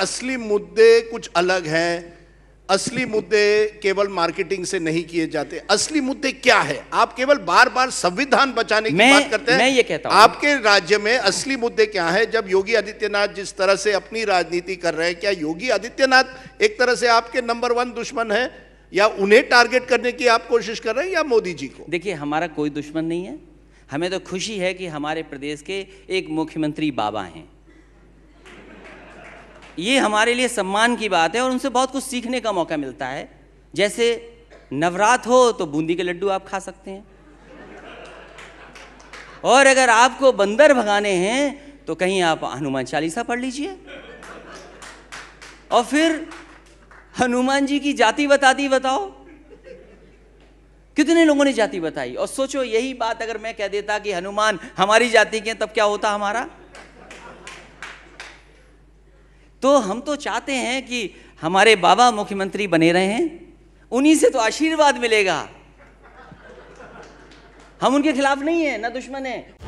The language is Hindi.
असली मुद्दे कुछ अलग हैं असली मुद्दे केवल मार्केटिंग से नहीं किए जाते असली मुद्दे क्या है आप केवल बार बार संविधान बचाने की बात करते हैं मैं ये कहता हूं आपके राज्य में असली मुद्दे क्या है जब योगी आदित्यनाथ जिस तरह से अपनी राजनीति कर रहे हैं क्या योगी आदित्यनाथ एक तरह से आपके नंबर वन दुश्मन है या उन्हें टारगेट करने की आप कोशिश कर रहे हैं या मोदी जी को देखिए हमारा कोई दुश्मन नहीं है हमें तो खुशी है कि हमारे प्रदेश के एक मुख्यमंत्री बाबा हैं ये हमारे लिए सम्मान की बात है और उनसे बहुत कुछ सीखने का मौका मिलता है जैसे नवरात हो तो बूंदी के लड्डू आप खा सकते हैं और अगर आपको बंदर भगाने हैं तो कहीं आप हनुमान चालीसा पढ़ लीजिए और फिर हनुमान जी की जाति बता दी बताओ कितने लोगों ने जाति बताई और सोचो यही बात अगर मैं कह देता कि हनुमान हमारी जाति के तब क्या होता हमारा तो हम तो चाहते हैं कि हमारे बाबा मुख्यमंत्री बने रहे हैं उन्हीं से तो आशीर्वाद मिलेगा हम उनके खिलाफ नहीं है ना दुश्मन है